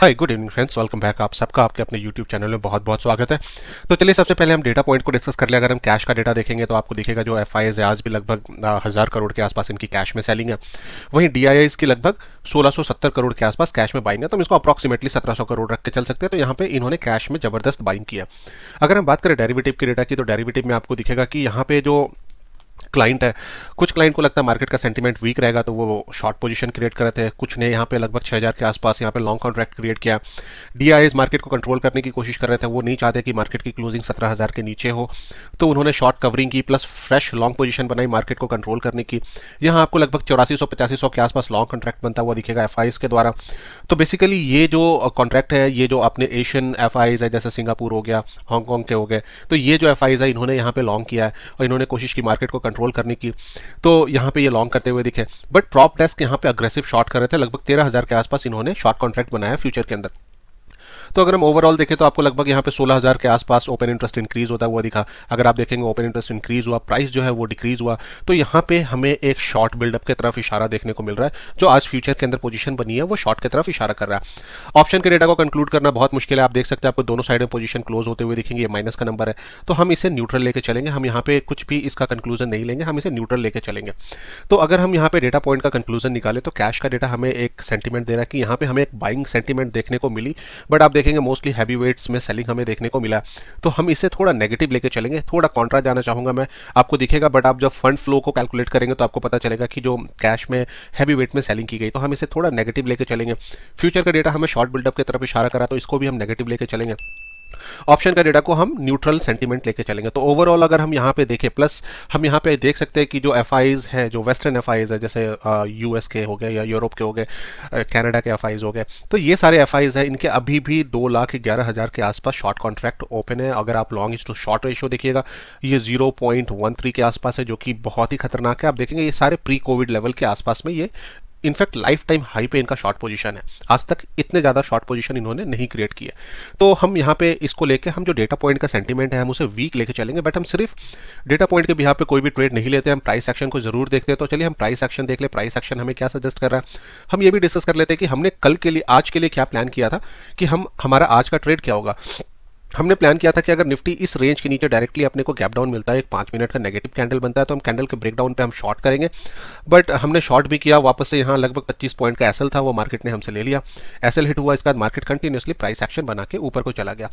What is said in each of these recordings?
हाय good evening friends welcome back आप सबका आपके अपने यूट्यूब चैनल में बहुत बहुत स्वागत है तो चलिए सबसे पहले हम डेटा पॉइंट को डिस्कस कर ले अगर हम कैश का डेटा देखेंगे तो आपको दिखेगा जो एफ आई आज भी लगभग हज़ार करोड़ के आसपास इनकी कैश में सेलिंग है वहीं डी की लगभग 1670 करोड़ के आसपास कैश में बाइंग है तो हम इसको अप्रॉक्सीमेटली सत्रह करोड़ रख के चल सकते हैं तो यहाँ पे इन्होंने कैश में जबरदस्त बाइंग किया अगर हम बात करें डेरिवेटिव के डेटा की तो डेरिवेटिव में आपको दिखेगा कि यहाँ पे जो क्लाइंट है कुछ क्लाइंट को लगता है मार्केट का सेंटीमेंट वीक रहेगा तो वो शॉर्ट पोजीशन क्रिएट कर रहे थे कुछ ने यहाँ पे लगभग 6000 के आसपास यहाँ पे लॉन्ग कॉन्ट्रैक्ट क्रिएट किया डी मार्केट को कंट्रोल करने की कोशिश कर रहे थे वो नहीं चाहते कि मार्केट की क्लोजिंग 17000 के नीचे हो तो उन्होंने शॉर्ट कवरिंग की प्लस फ्रेश लॉन्ग पोजिशन बनाई मार्केट को कंट्रोल करने की यहाँ आपको लगभग चौरासी सौ के आसपास लॉन्ग कॉन्ट्रैक्ट बनता हुआ दिखेगा एफ के द्वारा तो बेसिकली ये जो कॉन्ट्रैक्ट है ये जो अपने एशियन एफ है जैसे सिंगापुर हो गया हांगकॉन्ग के हो गए तो ये जो एफ है इन्होंने यहाँ पे लॉन्ग किया है और इन्होंने कोशिश की मार्केट को कंट्रोल करने की तो यहाँ पे ये लॉन्ग करते हुए दिखे बट प्रॉप डेस्क यहाँ पे अग्रेसिव शॉर्ट कर रहे थे लगभग तेरह हजार के आसपास इन्होंने शॉर्ट कॉन्ट्रैक्ट बनाया फ्यूचर के अंदर तो अगर हम ओवरऑल देखें तो आपको लगभग यहाँ पे 16000 के आसपास ओपन इंटरेस्ट इंक्रीज होता हुआ दिखा अगर आप देखेंगे ओपन इंटरेस्ट इंक्रीज हुआ प्राइस जो है वो डिक्रीज हुआ तो यहाँ पे हमें एक शॉर्ट बिल्डअप की तरफ इशारा देखने को मिल रहा है जो आज फ्यूचर के अंदर पोजिशन बनी है वो शॉर्ट की तरफ इशारा कर रहा है ऑप्शन के डेटा को कंक्लूड करना बहुत मुश्किल है आप देख सकते हैं आपको दोनों साइड में पोजीशन क्लोज होते हुए दिखेंगे माइनस का नंबर है तो हम इसे न्यूट्रल लेके चलेंगे हम यहाँ पे कुछ भी इसका कंक्लूजन नहीं लेंगे हम इसे न्यूट्रल लेके चलेंगे तो अगर हम यहाँ पे डेटा पॉइंट का कंक्लूजन निकाले तो कैश का डेटा हमें एक सेंटीमेंट दे रहा है कि यहाँ पे हमें एक बाइंग सेंटीमेंट देखने को मिली बट आप देखेंगे मोस्टली हैवी वेट्स में सेलिंग हमें देखने को मिला तो हम इसे थोड़ा नेगेटिव लेके चलेंगे थोड़ा कॉन्ट्रा जाना चाहूंगा मैं आपको दिखेगा बट आप जब फंड फ्लो को कैलकुलेट करेंगे तो आपको पता चलेगा कि जो कैश में हैवी वेट में सेलिंग की गई तो हम इसे थोड़ा नेगेटिव लेके चलेंगे फ्यूचर का डेटा हमें शॉर्ट बिल्डअप की तरफ इशारा करा तो इसको भी हम नेगेटिव लेके चलेंगे ऑप्शन का डेटा को हम न्यूट्रल सेंटीमेंट लेके चलेंगे तो ओवरऑल अगर हम यहाँ पे देखें प्लस हम यहाँ पे देख सकते हैं कि जो एफ है जो वेस्टर्न एफ है जैसे यूएस के हो गए या यूरोप के हो गए कैनेडा के एफ हो गए तो ये सारे एफ है इनके अभी भी दो लाख ग्यारह हज़ार के आसपास शॉर्ट कॉन्ट्रैक्ट ओपन है अगर आप लॉन्ग टू शॉर्ट रेशियो देखिएगा ये जीरो के आसपास है जो कि बहुत ही खतरनाक है आप देखेंगे ये सारे प्री कोविड लेवल के आसपास में ये इनफैक्ट लाइफ टाइम हाई पे इनका शॉर्ट पोजीशन है आज तक इतने ज़्यादा शॉर्ट पोजीशन इन्होंने नहीं क्रिएट किए तो हम यहाँ पे इसको लेके हम जो डेटा पॉइंट का सेंटीमेंट है हम उसे वीक लेके चलेंगे बट हम सिर्फ डेटा पॉइंट के बिहार पे कोई भी ट्रेड नहीं लेते हम प्राइस एक्शन को जरूर देखते हैं तो चलिए हम प्राइस एक्शन देख ले प्राइस एक्शन हमें क्या सजेस्ट कर रहा है हम ये भी डिस्कस कर लेते हैं कि हमने कल के लिए आज के लिए क्या प्लान किया था कि हम हमारा आज का ट्रेड क्या होगा हमने प्लान किया था कि अगर निफ्टी इस रेंज के नीचे डायरेक्टली अपने को गैप डाउन मिलता है एक पांच मिनट का नेगेटिव कैंडल बनता है तो हम कैंडल के ब्रेकडाउन पे हम शॉर्ट करेंगे बट हमने शॉर्ट भी किया वापस से यहाँ लगभग 25 पॉइंट का एसएल था वो मार्केट ने हमसे ले लिया एसएल हिट हुआ इसके बाद मार्केट कंटिन्यूसली प्राइस एक्शन बना के ऊपर को चला गया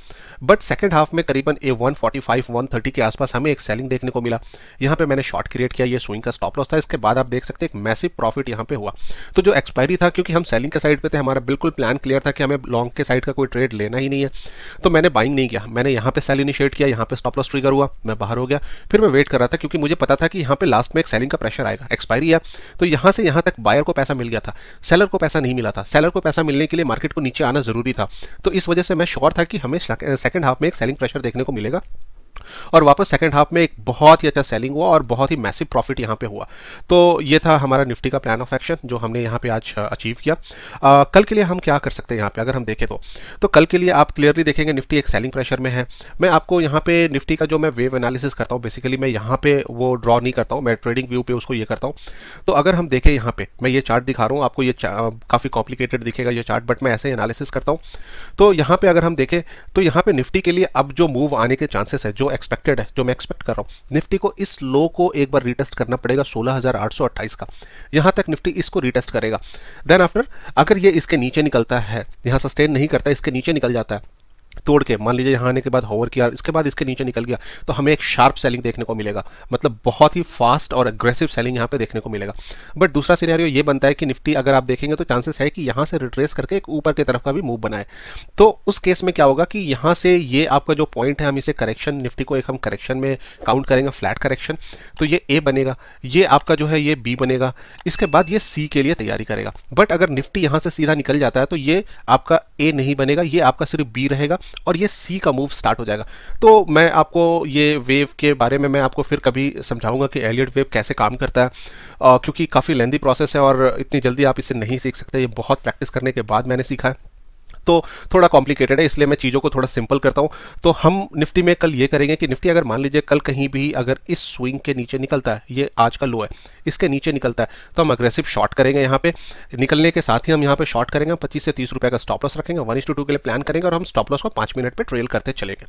बट सेकेंड हाफ में करीबन ए वन फोर्टी के आसपास हमें एक सेलिंग देखने को मिला यहाँ पर मैंने शॉर्ट क्रिएट किया ये स्विंग का स्टॉप लॉस था इसके बाद आप देख सकते हैं एक मैसिव प्रॉफिट यहाँ पे हुआ तो जो एक्सपायरी था क्योंकि हम सेलिंग के साइड पर थे हमारा बिल्कुल प्लान क्लियर था कि हमें लॉन्ग के साइड का कोई ट्रेड लेना ही नहीं है तो मैंने बाइंग नहीं नहीं किया मैंने यहाँ पे सेल इनिशिएट किया यहाँ पे स्टॉप लॉस ट्रिगर हुआ मैं बाहर हो गया फिर मैं वेट कर रहा था क्योंकि मुझे पता था कि यहाँ पे लास्ट में एक सेलिंग का प्रेशर आएगा एक्सपायरी है तो यहाँ से यहाँ तक बायर को पैसा मिल गया था सेलर को पैसा नहीं मिला था सेलर को पैसा मिलने के लिए मार्केट को नीचे आना जरूरी था तो इस वजह से मैं श्योर था कि हमें सेकंड हाफ में एक सेलिंग प्रेशर देखने को मिलेगा और वापस सेकंड हाफ में एक बहुत ही अच्छा सेलिंग हुआ और बहुत ही मैसिव प्रॉफिट यहाँ पे हुआ तो ये था हमारा निफ्टी का प्लान ऑफ एक्शन जो हमने यहाँ पे आज अचीव किया आ, कल के लिए हम क्या कर सकते हैं यहाँ पे अगर हम देखें तो तो कल के लिए आप क्लियरली देखेंगे निफ्टी एक सेलिंग प्रेशर में है मैं आपको यहाँ पे निफ्टी का जो मैं वेव एनालिसिस करता हूँ बेसिकली मैं यहाँ पे वो ड्रॉ नहीं करता हूँ मैं ट्रेडिंग व्यू पे उसको ये करता हूँ तो अगर हम देखें यहाँ पे मैं ये चार्ट दिखा रहा हूँ आपको ये काफ़ी कॉम्प्लिकेटेड दिखेगा ये चार्ट बट मैं ऐसे एनालिसिस करता हूँ तो यहाँ पे अगर हम देखें तो यहाँ पे निफ्टी के लिए अब जो मूव आने के चांसेस है जो एक्सपेक्टेड है जो मैं एक्सपेक्ट कर रहा हूँ निफ्टी को इस लो को एक बार रीटेस्ट करना पड़ेगा सोलह का यहाँ तक निफ्टी इसको रीटेस्ट करेगा देन आफ्टर अगर ये इसके नीचे निकलता है यहाँ सस्टेन नहीं करता इसके नीचे निकल जाता है तोड़ के मान लीजिए यहाँ आने के बाद होवर किया इसके बाद इसके नीचे निकल गया तो हमें एक शार्प सेलिंग देखने को मिलेगा मतलब बहुत ही फास्ट और अग्रेसिव सेलिंग यहाँ पे देखने को मिलेगा बट दूसरा सिनेरियो ये बनता है कि निफ्टी अगर आप देखेंगे तो चांसेस है कि यहाँ से रिट्रेस करके एक ऊपर की तरफ का भी मूव बनाए तो उस केस में क्या होगा कि यहाँ से ये आपका जो पॉइंट है हम इसे करेक्शन निफ्टी को एक हम करेक्शन में काउंट करेंगे फ्लैट करेक्शन तो ये ए बनेगा ये आपका जो है ये बी बनेगा इसके बाद ये सी के लिए तैयारी करेगा बट अगर निफ्टी यहाँ से सीधा निकल जाता है तो ये आपका ए नहीं बनेगा ये आपका सिर्फ बी रहेगा और ये सी का मूव स्टार्ट हो जाएगा तो मैं आपको ये वेव के बारे में मैं आपको फिर कभी समझाऊंगा कि एलियट वेव कैसे काम करता है आ, क्योंकि काफ़ी लेंदी प्रोसेस है और इतनी जल्दी आप इसे नहीं सीख सकते ये बहुत प्रैक्टिस करने के बाद मैंने सीखा है तो थोड़ा कॉम्प्लिकेटेड है इसलिए मैं चीज़ों को थोड़ा सिंपल करता हूँ तो हम निफ्टी में कल ये करेंगे कि निफ्टी अगर मान लीजिए कल कहीं भी अगर इस स्विंग के नीचे निकलता है ये आज का लो है इसके नीचे निकलता है तो हम अग्रेसिव शॉर्ट करेंगे यहाँ पे निकलने के साथ ही हम यहाँ पे शॉर्ट करेंगे पच्चीस से तीस रुपये का स्टॉप लॉस रखेंगे वन टू के लिए प्लान करेंगे और हम स्टॉप लॉस को पाँच मिनट पर ट्रेल करते चलेंगे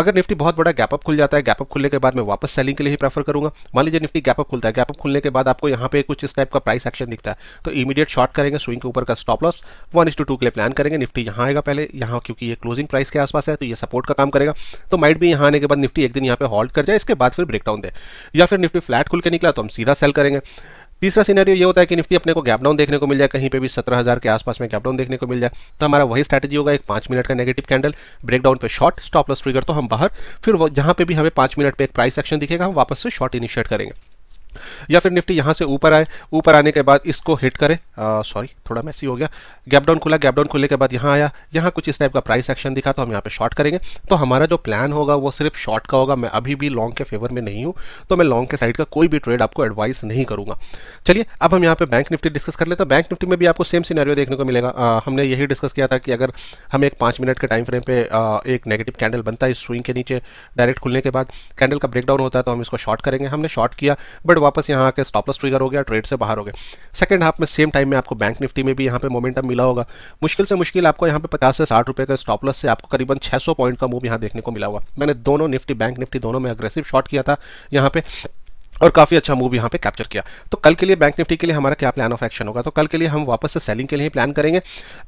अगर निफ्टी बहुत बड़ा गैपअप खुल जाता है गैपअप खुलने के बाद मैं वापस सेलिंग के लिए ही प्रेफर करूंगा मान लीजिए निफ्टी गैपअप खुलता है गैपअप खुलने के बाद आपको यहाँ पे कुछ इस टाइप का प्राइस एक्शन दिखता है तो इमीडिएट शॉर्ट करेंगे स्विंग के ऊपर का stop loss one to two के लिए प्लान करेंगे निफ्टी निफ्टी यहाँ आएगा पहले यहाँ क्योंकि ये क्लोजिंग प्राइस के आसपास है तो ये सपोर्ट का काम करेगा तो माइट भी यहाँ आने के बाद निफ्टी एक दिन यहाँ पे हॉल्ट कर जाए इसके बाद फिर ब्रेकडाउन दे या फिर निफ्टी फ्लैट खुल के निकला तो हम सीधा सेल करेंगे तीसरा सीनरियो ये होता है कि निफ्टी अपने को गैप डाउन देखने को मिल जाए कहीं पे भी सत्रह हज़ार के आसपास में गैप डाउन देखने को मिल जाए तो हमारा वही स्ट्रैटेजी होगा एक पाँच मिनट का नेगेटिव कैंडल ब्रेक डाउन पे शॉर्ट स्टॉप लॉस ट्रिगर तो हम बाहर फिर जहाँ पे भी हमें पाँच मिनट पे एक प्राइस एक्शन दिखेगा हम वापस से शॉर्ट इनिशिएट करेंगे या फिर निफ्टी यहां से ऊपर आए ऊपर आने के बाद इसको हिट करे सॉरी थोड़ा मैसी हो गया गैप डाउन खुला गैप डाउन खुलने के बाद यहां आया यहां कुछ इस टाइप का प्राइस एक्शन दिखा तो हम यहां पे शॉर्ट करेंगे तो हमारा जो प्लान होगा वो सिर्फ शॉर्ट का होगा मैं अभी भी लॉन्ग के फेवर में नहीं हूं तो मैं लॉन्ग के साइड का कोई भी ट्रेड आपको एडवाइस नहीं करूंगा चलिए अब हम यहाँ पे बैंक निफ्टी डिस्कस कर लेते तो बैंक निफ्टी में भी आपको सेम सीनारियो देखने को मिलेगा आ, हमने यही डिस्कस किया था कि अगर हम एक पांच मिनट के टाइम फ्रेम पे एक नेगेटिव कैंडल बनता है स्विंग के नीचे डायरेक्ट खुलने के बाद कैंडल का ब्रेकडाउन होता है तो हम इसको शॉर्ट करेंगे हमने शॉर्ट किया बट वापस यहाँ आकर स्टॉप लॉस ट्रिगर हो गया ट्रेड से बाहर हो गए सेकंड हाफ में सेम टाइम में आपको बैंक निफ्टी में भी यहाँ पे मोमेंटम मिला होगा मुश्किल से मुश्किल आपको यहाँ पे पचास से साठ रुपये का स्टॉप लॉस से आपको करीबन छः पॉइंट का मूव यहाँ देखने को मिला होगा मैंने दोनों निफ्टी बैंक निफ्टी दोनों में अग्रेसिव शॉट किया था यहाँ पे और काफी अच्छा मूव यहाँ पे कैप्चर किया तो कल के लिए बैंक निफ्टी के लिए हमारा क्या प्लान ऑफ एक्शन होगा तो कल के लिए हम वापस से सेलिंग के लिए प्लान करेंगे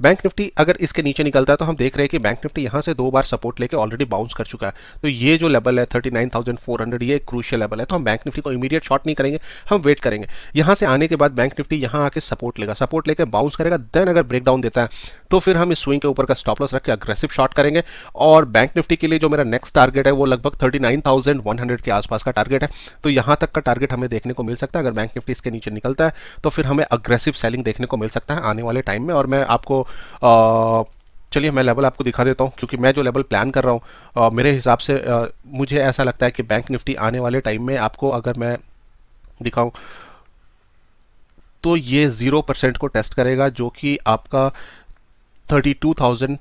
बैंक निफ्टी अगर इसके नीचे निकलता है तो हम देख रहे हैं कि बैंक निफ्टी यहाँ से दो बार सपोर्ट लेकर ऑलरेडी बाउंस कर चुका है तो ये जो लेवल है thirty nine thousand four hundred ये क्रूशियल लेवल है तो हम बैंक निफ्टी को इमीडिएट शॉर्ट नहीं करेंगे हम वेट करेंगे यहाँ से आने के बाद बैंक निफ्टी यहाँ आके सपोर्ट लेगा सपोर्ट लेकर बाउंस करेगा देन अगर ब्रेकडाउन देता है तो फिर हम इस स्विंग के ऊपर का स्टॉप लॉस रख के अग्रेसिव शॉट करेंगे और बैंक निफ्टी के लिए जो मेरा नेक्स्ट टारगेट है वो लगभग थर्टी के आसपास का टारगेट है तो यहाँ तक का टारगेट हमें देखने को मिल सकता है अगर बैंक निफ्टी इसके नीचे निकलता है तो फिर हमें अग्रेसिव सेलिंग देखने को मिल सकता है आने वाले टाइम में और मैं आपको चलिए मैं लेवल आपको दिखा देता हूँ क्योंकि मैं जो लेवल प्लान कर रहा हूँ मेरे हिसाब से आ, मुझे ऐसा लगता है कि बैंक निफ्टी आने वाले टाइम में आपको अगर मैं दिखाऊँ तो ये ज़ीरो परसेंट को टेस्ट करेगा जो कि आपका थर्टी टू थाउजेंड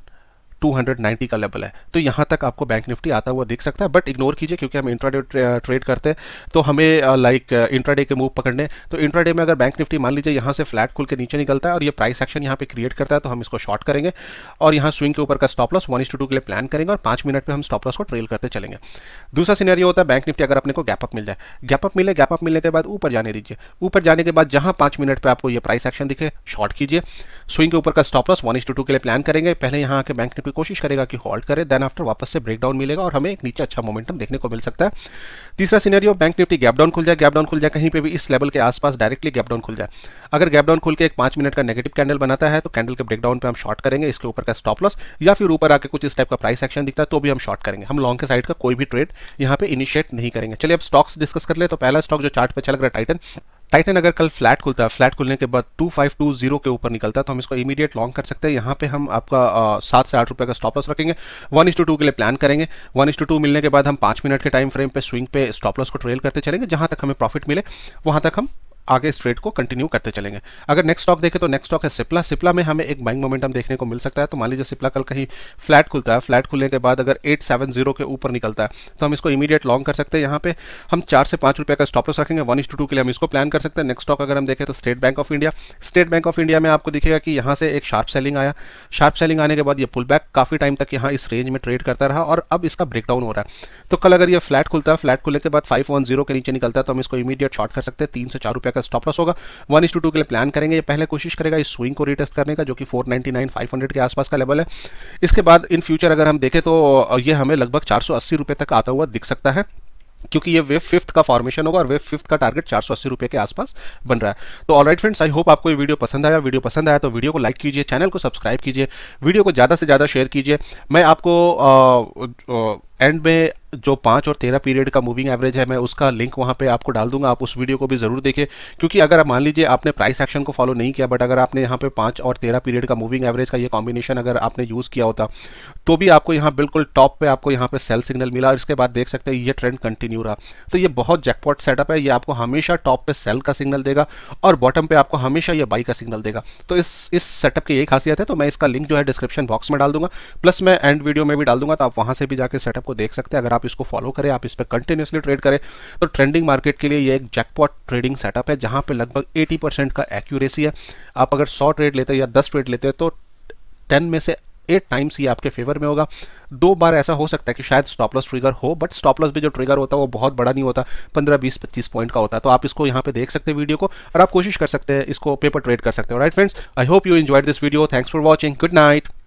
290 का लेवल है तो यहाँ तक आपको बैंक निफ्टी आता हुआ दिख सकता है बट इग्नोर कीजिए क्योंकि हम इंट्राडे ट्रेड करते हैं तो हमें लाइक इंट्राडे के मूव पकड़ने तो इंट्राडे में अगर बैंक निफ्टी मान लीजिए यहां से फ्लैट खुल के नीचे निकलता है और ये प्राइस एक्शन यहाँ पे क्रिएट करता है तो हम इसको शॉर्ट करेंगे और यहाँ स्विंग के ऊपर का stop loss one is to के लिए प्लान करेंगे और पांच मिनट पर हम स्टॉप लॉस को ट्रेल करते चलेंगे दूसरा सीनरियो होता है बैंक निफ्टी अगर अपने को गैपअप मिल जाए गैपअप मिले गैपअप मिलने के बाद ऊपर जाने दीजिए ऊपर जाने के बाद जहाँ पांच मिनट पर आपको यह प्राइस एक्शन दिखे शॉर्ट कीजिए स्विंग के ऊपर का स्टॉप लॉस वन टू के लिए प्लान करेंगे पहले यहाँ आके बैंक निफ्टी कोशिश करेगा कि हॉल्ट करे देन आफ्टर वापस से ब्रेकडाउन मिलेगा और हमें एक नीचे अच्छा मोमेंटम देखने को मिल सकता है तीसरा scenario bank Nifty gap down खुल जाए गैप डाउन खुल जाए कहीं पे भी इस लेवल के आसपास डायरेक्टली गैप डाउन खुल जाए अगर गैप डाउन खुल के एक पांच मिनट का नेगेटिव कैंडल बनाता है तो कैंडल के ब्रेकडाउन पर हम शॉर्ट करेंगे इसके ऊपर का स्टॉप लॉस या फिर ऊपर आके कुछ इस टाइप का प्राइस एक्शन दिखता है तो भी हम शॉर्ट करेंगे हम लॉन्ग के साइड का कोई भी ट्रेड यहाँ पे इनिशिएट नहीं करेंगे चलिए अब स्टॉक्स डिस्कस कर ले तो पहला स्टॉक जो चार्ट पे चल रहा है टाइटन टाइटन अगर कल फ्लैट खुलता है फ्लैट खुलने के बाद 2520 के ऊपर निकलता है तो हम इसको इमीडिएट लॉन्ग कर सकते हैं यहाँ पे हम आपका सात से आठ रुपये का स्टॉपलस रखेंगे वन इस के लिए प्लान करेंगे वन इस मिलने के बाद हम पाँच मिनट के टाइम फ्रेम पे स्विंग पे स्टॉपलस को ट्रेल करते चलेंगे जहाँ तक हमें प्रॉफिट मिले वहाँ तक हम आगे इस ट्रेड को कंटिन्यू करते चलेंगे अगर नेक्स्ट स्टॉक देखें तो नेक्स्ट स्टॉक है सिप्ला सिप्ला में हमें एक बाइंग मोमेंटम देखने को मिल सकता है तो मान लीजिए सिप्ला कल कहीं फ्लैट खुलता है फ्लैट खुलने के बाद अगर 870 के ऊपर निकलता है तो हम इसको इमीडिएट लॉन्ग कर सकते हैं यहाँ पे हम चार से पाँच रुपये का स्टॉप लॉस रखेंगे वन टू के लिए हम इसको प्लान कर सकते हैं नेक्स्ट स्टॉक अगर हम देखें तो State Bank of India State Bank of India में आपको दिखेगा कि यहाँ से एक शार्प सेलिंग आया शार्प सेलिंग आने के बाद यह पुल बैक काफ़ी टाइम तक यहाँ इस रेंज में ट्रेड करता रहा और अब इसका ब्रेकडाउन हो रहा है तो कल अगर ये फ्लैट खुलता है फ्लैट खुलने के बाद फाइव के नीचे निकलता है तो हम इसको इमीडिएट शॉर्ट कर सकते हैं तीन से चार का स्टॉप लॉस होगा वन इस टू टू के लिए प्लान करेंगे ये पहले कोशिश करेगा इस स्विंग को रिटेस्ट करने का जो कि फोर के आसपास का लेवल है इसके बाद इन फ्यूचर अगर हम देखें तो ये हमें लगभग चार सौ अस्सी तक आता हुआ दिख सकता है क्योंकि ये वेव फिफ्थ का फॉर्मेशन होगा और वेव फिफ्थ का टारगेट चार सौ रुपए के आसपास बन रहा है तो ऑलराइट फ्रेंड्स आई होप आपको ये वीडियो पसंद आया वीडियो पसंद आया तो वीडियो को लाइक कीजिए चैनल को सब्सक्राइब कीजिए वीडियो को ज़्यादा से ज़्यादा शेयर कीजिए मैं आपको एंड में जो पाँच और तेरह पीरियड का मूविंग एवरेज है मैं उसका लिंक वहाँ पे आपको डाल दूंगा आप उस वीडियो को भी ज़रूर देखें क्योंकि अगर आप मान लीजिए आपने प्राइस एक्शन को फॉलो नहीं किया बट अगर आपने यहाँ पे पाँच और तेरह पीरियड का मूविंग एवरेज का ये कॉम्बिनेशन अगर आपने यूज़ किया होता तो भी आपको यहाँ बिल्कुल टॉप पर आपको यहाँ पर सेल सिग्नल मिला और इसके बाद देख सकते हैं ये ट्रेंड कंटिन्यू रहा तो ये बहुत जैकपॉट सेटअप है ये आपको हमेशा टॉप पर सेल का सिग्नल देगा और बॉटम पर आपको हमेशा ये बाई का सिग्नल देगा तो इस सेटअप की यही खासियत है तो मैं इसका लिंक जो है डिस्क्रिप्शन बॉक्स में डाल दूंगा प्लस मैं एंड वीडियो में भी डाल दूंगा तो आप वहाँ से भी जाकर सेटअप को देख सकते हैं अगर आप आप इसको फॉलो करें आप इस पर कंटिन्यूसली ट्रेड करें तो ट्रेंडिंग मार्केट के लिए ये एक जैकपॉट ट्रेडिंग सेटअप है जहाँ पे लगभग 80 परसेंट का एक्यूरेसी है आप अगर 100 ट्रेड लेते हैं या 10 ट्रेड लेते हैं तो 10 में से एट टाइम्स ये आपके फेवर में होगा दो बार ऐसा हो सकता है कि शायद स्टॉप लॉस ट्रिगर हो बट स्टॉप लॉस भी जो ट्रिगर होता है वो बहुत बड़ा नहीं होता 15 20 25 पॉइंट का होता है तो आप इसको यहाँ पे देख सकते हैं वीडियो को और आप कोशिश कर सकते हैं इसको पेपर ट्रेड कर सकते हो right friends I hope you enjoyed this video thanks for watching good night